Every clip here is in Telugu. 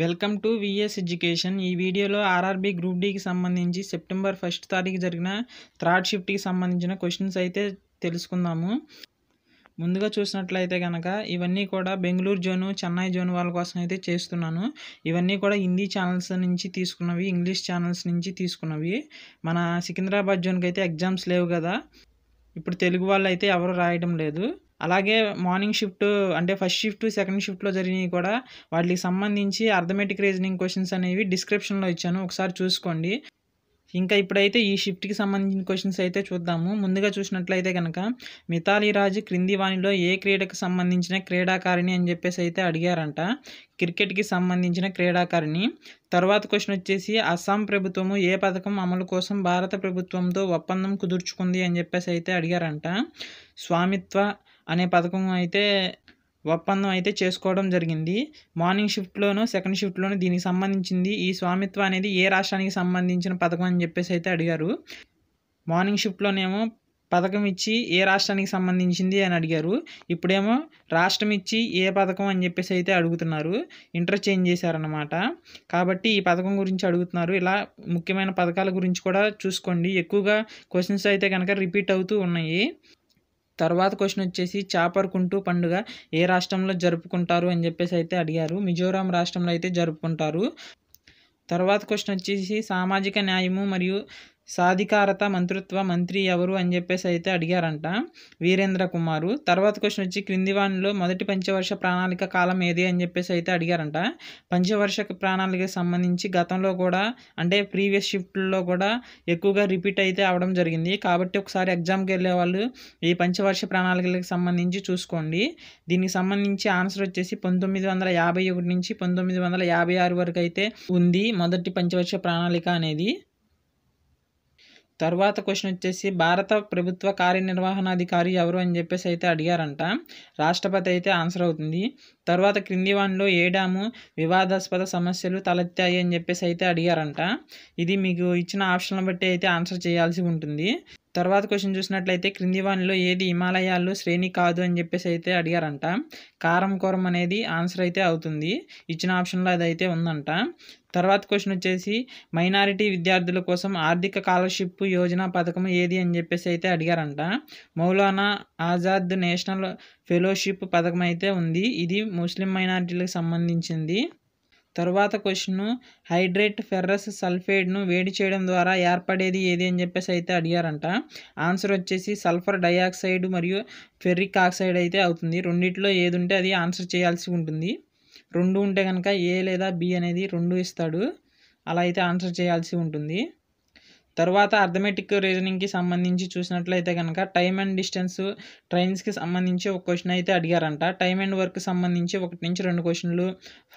వెల్కమ్ టు విఎస్ ఎడ్యుకేషన్ ఈ వీడియోలో ఆర్ఆర్బీ గ్రూప్ డీకి సంబంధించి సెప్టెంబర్ ఫస్ట్ తారీఖు జరిగిన థర్డ్ షిఫ్ట్కి సంబంధించిన క్వశ్చన్స్ అయితే తెలుసుకుందాము ముందుగా చూసినట్లయితే కనుక ఇవన్నీ కూడా బెంగళూరు జోను చెన్నై జోన్ వాళ్ళ కోసం అయితే చేస్తున్నాను ఇవన్నీ కూడా హిందీ ఛానల్స్ నుంచి తీసుకున్నవి ఇంగ్లీష్ ఛానల్స్ నుంచి తీసుకున్నవి మన సికింద్రాబాద్ జోన్కి అయితే ఎగ్జామ్స్ లేవు కదా ఇప్పుడు తెలుగు వాళ్ళు అయితే ఎవరు రాయడం లేదు అలాగే మార్నింగ్ షిఫ్ట్ అంటే ఫస్ట్ షిఫ్ట్ సెకండ్ షిఫ్ట్లో జరిగినవి కూడా వాటికి సంబంధించి అర్థమెటిక్ రీజనింగ్ క్వశ్చన్స్ అనేవి డిస్క్రిప్షన్లో ఇచ్చాను ఒకసారి చూసుకోండి ఇంకా ఇప్పుడైతే ఈ షిఫ్ట్కి సంబంధించిన క్వశ్చన్స్ అయితే చూద్దాము ముందుగా చూసినట్లయితే కనుక మిథాలీ రాజు క్రింది వాణిలో ఏ క్రీడకు సంబంధించిన క్రీడాకారిణి అని చెప్పేసి అయితే అడిగారంట క్రికెట్కి సంబంధించిన క్రీడాకారిణి తర్వాత క్వశ్చన్ వచ్చేసి అస్సాం ప్రభుత్వము ఏ పథకం అమలు కోసం భారత ప్రభుత్వంతో ఒప్పందం కుదుర్చుకుంది అని చెప్పేసి అయితే అడిగారంట స్వామిత్వ అనే పథకం అయితే ఒప్పందం అయితే చేసుకోవడం జరిగింది మార్నింగ్ షిఫ్ట్లోను సెకండ్ షిఫ్ట్లోను దీనికి సంబంధించింది ఈ స్వామిత్వం అనేది ఏ రాష్ట్రానికి సంబంధించిన పథకం అని చెప్పేసి అయితే అడిగారు మార్నింగ్ షిఫ్ట్లోనేమో పథకం ఇచ్చి ఏ రాష్ట్రానికి సంబంధించింది అని అడిగారు ఇప్పుడేమో రాష్ట్రం ఇచ్చి ఏ పథకం అని చెప్పేసి అయితే అడుగుతున్నారు ఇంటర్చేంజ్ చేశారన్నమాట కాబట్టి ఈ పథకం గురించి అడుగుతున్నారు ఇలా ముఖ్యమైన పథకాల గురించి కూడా చూసుకోండి ఎక్కువగా క్వశ్చన్స్ అయితే కనుక రిపీట్ అవుతూ ఉన్నాయి తర్వాత క్వశ్చన్ వచ్చేసి చాపర్ కుంటూ పండుగ ఏ రాష్ట్రంలో జరుపుకుంటారు అని చెప్పేసి అయితే అడిగారు మిజోరాం రాష్ట్రంలో అయితే జరుపుకుంటారు తర్వాత క్వశ్చన్ వచ్చేసి సామాజిక న్యాయము మరియు సాధికారత మంత్రిత్వ మంత్రి ఎవరు అని చెప్పేసి అయితే అడిగారంట వీరేంద్ర కుమారు తర్వాత క్వశ్చన్ వచ్చి క్రింది వాణిలో మొదటి పంచవర్ష ప్రణాళిక కాలం ఏది అని చెప్పేసి అయితే అడిగారంట పంచవర్ష ప్రణాళికకి సంబంధించి గతంలో కూడా అంటే ప్రీవియస్ షిఫ్ట్లో కూడా ఎక్కువగా రిపీట్ అయితే అవడం జరిగింది కాబట్టి ఒకసారి ఎగ్జామ్కి వెళ్ళే వాళ్ళు ఈ పంచవర్ష ప్రణాళికలకు సంబంధించి చూసుకోండి దీనికి సంబంధించి ఆన్సర్ వచ్చేసి పంతొమ్మిది వందల యాభై ఒకటి నుంచి పంతొమ్మిది వందల యాభై ఆరు వరకు అయితే ఉంది మొదటి పంచవర్ష ప్రణాళిక అనేది తర్వాత క్వశ్చన్ వచ్చేసి భారత ప్రభుత్వ కార్యనిర్వహణాధికారి ఎవరు అని చెప్పేసి అయితే అడిగారంట రాష్ట్రపతి అయితే ఆన్సర్ అవుతుంది తర్వాత క్రింది వన్లో ఏ వివాదాస్పద సమస్యలు తలెత్తాయి అని చెప్పేసి అయితే అడిగారంట ఇది మీకు ఇచ్చిన ఆప్షన్లు బట్టి అయితే ఆన్సర్ చేయాల్సి ఉంటుంది తర్వాత క్వశ్చన్ చూసినట్లయితే క్రింది వానిలో ఏది హిమాలయాల్లో శ్రేణి కాదు అని చెప్పేసి అయితే అడిగారంట కారం కూరం అనేది ఆన్సర్ అయితే అవుతుంది ఇచ్చిన ఆప్షన్లో అదైతే ఉందంట తర్వాత క్వశ్చన్ వచ్చేసి మైనారిటీ విద్యార్థుల కోసం ఆర్థిక స్కాలర్షిప్ యోజన పథకం ఏది అని చెప్పేసి అయితే అడిగారంట మౌలానా ఆజాద్ నేషనల్ ఫెలోషిప్ పథకం అయితే ఉంది ఇది ముస్లిం మైనారిటీలకు సంబంధించింది తర్వాత క్వశ్చన్ హైడ్రేట్ ఫెర్రస్ సల్ఫేడ్ను వేడి చేయడం ద్వారా ఏర్పడేది ఏది అని చెప్పేసి అయితే అడిగారంట ఆన్సర్ వచ్చేసి సల్ఫర్ డైఆక్సైడ్ మరియు ఫెర్రిక్ ఆక్సైడ్ అయితే అవుతుంది రెండిట్లో ఏది ఉంటే అది ఆన్సర్ చేయాల్సి ఉంటుంది రెండు ఉంటే కనుక ఏ లేదా బి అనేది రెండు ఇస్తాడు అలా అయితే ఆన్సర్ చేయాల్సి ఉంటుంది తర్వాత అర్థమెటిక్ రీజనింగ్కి సంబంధించి చూసినట్లయితే కనుక టైం అండ్ డిస్టెన్స్ ట్రైన్స్కి సంబంధించి ఒక క్వశ్చన్ అయితే అడిగారంట టైం అండ్ వర్క్ సంబంధించి ఒకటి నుంచి రెండు క్వశ్చన్లు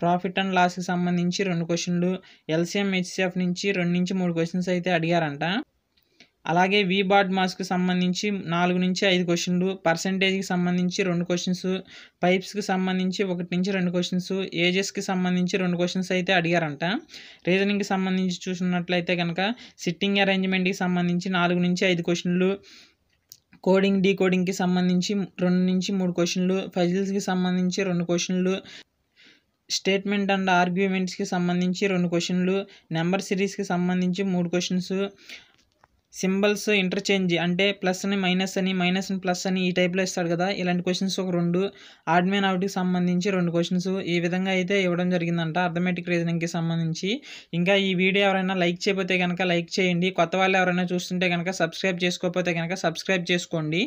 ప్రాఫిట్ అండ్ లాస్కి సంబంధించి రెండు క్వశ్చన్లు ఎల్సిఎం హెచ్సిఎఫ్ నుంచి రెండు నుంచి మూడు క్వశ్చన్స్ అయితే అడిగారంట అలాగే వీబార్డ్ మాస్క్ సంబంధించి నాలుగు నుంచి ఐదు క్వశ్చన్లు పర్సంటేజ్కి సంబంధించి రెండు క్వశ్చన్స్ పైప్స్కి సంబంధించి ఒకటి నుంచి రెండు క్వశ్చన్స్ ఏజెస్కి సంబంధించి రెండు క్వశ్చన్స్ అయితే అడిగారంట రీజనింగ్కి సంబంధించి చూసినట్లయితే కనుక సిట్టింగ్ అరేంజ్మెంట్కి సంబంధించి నాలుగు నుంచి ఐదు క్వశ్చన్లు కోడింగ్ డీకోడింగ్కి సంబంధించి రెండు నుంచి మూడు క్వశ్చన్లు ఫజిల్స్కి సంబంధించి రెండు క్వశ్చన్లు స్టేట్మెంట్ అండ్ ఆర్గ్యుమెంట్స్కి సంబంధించి రెండు క్వశ్చన్లు నెంబర్ సిరీస్కి సంబంధించి మూడు క్వశ్చన్స్ సింబల్స్ ఇంటర్చేంజ్ అంటే ప్లస్ అని మైనస్ అని మైనస్ అని ప్లస్ అని ఈ టైప్లో ఇస్తాడు కదా ఇలాంటి క్వశ్చన్స్ ఒక రెండు ఆడ్మెన్ ఆవిటికి సంబంధించి రెండు క్వశ్చన్స్ ఈ విధంగా అయితే ఇవ్వడం జరిగిందంట అర్థమెటిక్ రీజనింగ్కి సంబంధించి ఇంకా ఈ వీడియో ఎవరైనా లైక్ చేయకపోతే కనుక లైక్ చేయండి కొత్త వాళ్ళు ఎవరైనా చూస్తుంటే కనుక సబ్స్క్రైబ్ చేసుకోకపోతే కనుక సబ్స్క్రైబ్ చేసుకోండి